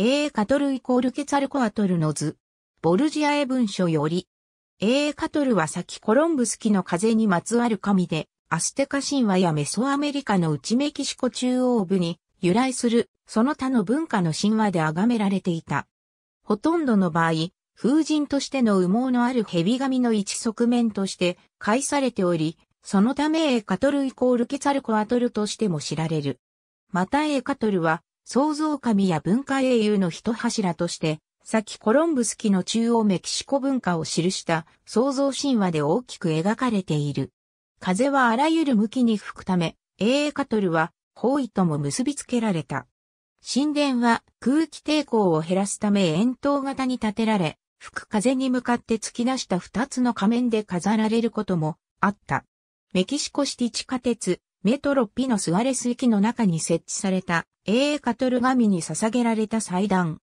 A カトルイコールケツァルコアトルの図。ボルジアへ文書より。A カトルは先コロンブス期の風にまつわる神で、アステカ神話やメソアメリカの内メキシコ中央部に由来する、その他の文化の神話で崇められていた。ほとんどの場合、風神としての羽毛のある蛇神の一側面として返されており、そのためエカトルイコールケツァルコアトルとしても知られる。またエカトルは創造神や文化英雄の一柱として、先コロンブス期の中央メキシコ文化を記した創造神話で大きく描かれている。風はあらゆる向きに吹くため、エーカトルは方位とも結びつけられた。神殿は空気抵抗を減らすため円筒型に建てられ、吹く風に向かって突き出した二つの仮面で飾られることもあった。メキシコシティ地下鉄メトロピノスアレス駅の中に設置された A カトル神に捧げられた祭壇。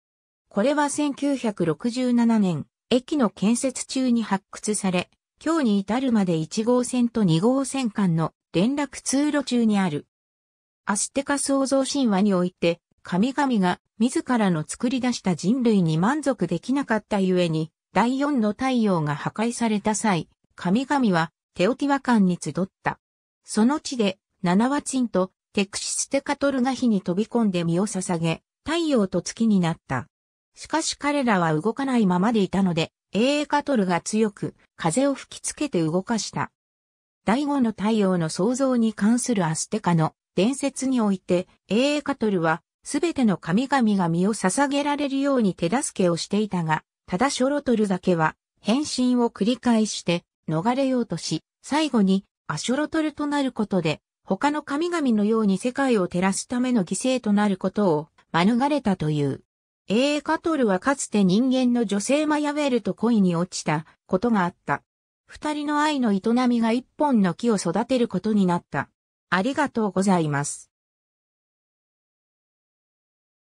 これは1967年、駅の建設中に発掘され、今日に至るまで1号線と2号線間の連絡通路中にある。アステカ創造神話において、神々が自らの作り出した人類に満足できなかったゆえに、第四の太陽が破壊された際、神々はテオティワカに集った。その地で7話チンとテクシステカトルが火に飛び込んで身を捧げ、太陽と月になった。しかし彼らは動かないままでいたので、エーカトルが強く、風を吹きつけて動かした。第五の太陽の創造に関するアステカの伝説において、エーカトルは、すべての神々が身を捧げられるように手助けをしていたが、ただショロトルだけは、変身を繰り返して、逃れようとし、最後に、アショロトルとなることで、他の神々のように世界を照らすための犠牲となることを免れたという。エーカトルはかつて人間の女性マヤウェルと恋に落ちたことがあった。二人の愛の営みが一本の木を育てることになった。ありがとうございます。